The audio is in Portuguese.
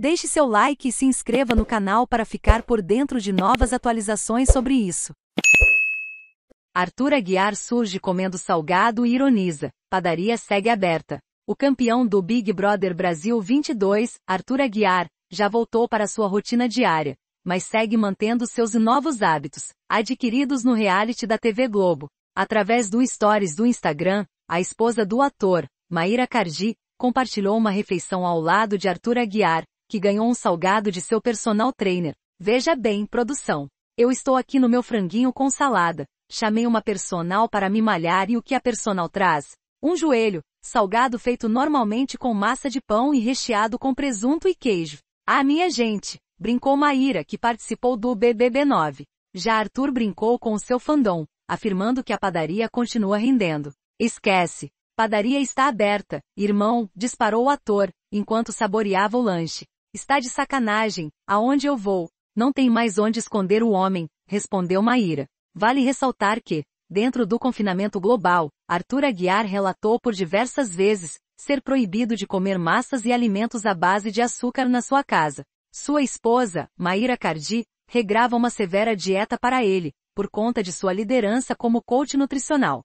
Deixe seu like e se inscreva no canal para ficar por dentro de novas atualizações sobre isso. Arthur Aguiar surge comendo salgado e ironiza. Padaria segue aberta. O campeão do Big Brother Brasil 22, Arthur Aguiar, já voltou para sua rotina diária, mas segue mantendo seus novos hábitos, adquiridos no reality da TV Globo. Através do Stories do Instagram, a esposa do ator, Maíra Cardi, compartilhou uma refeição ao lado de Arthur Aguiar, que ganhou um salgado de seu personal trainer. Veja bem, produção. Eu estou aqui no meu franguinho com salada. Chamei uma personal para me malhar e o que a personal traz? Um joelho, salgado feito normalmente com massa de pão e recheado com presunto e queijo. Ah, minha gente, brincou Maíra, que participou do BBB9. Já Arthur brincou com o seu fandom, afirmando que a padaria continua rendendo. Esquece. Padaria está aberta, irmão, disparou o ator, enquanto saboreava o lanche. Está de sacanagem, aonde eu vou? Não tem mais onde esconder o homem, respondeu Maíra. Vale ressaltar que, dentro do confinamento global, Arthur Aguiar relatou por diversas vezes ser proibido de comer massas e alimentos à base de açúcar na sua casa. Sua esposa, Maíra Cardi, regrava uma severa dieta para ele, por conta de sua liderança como coach nutricional.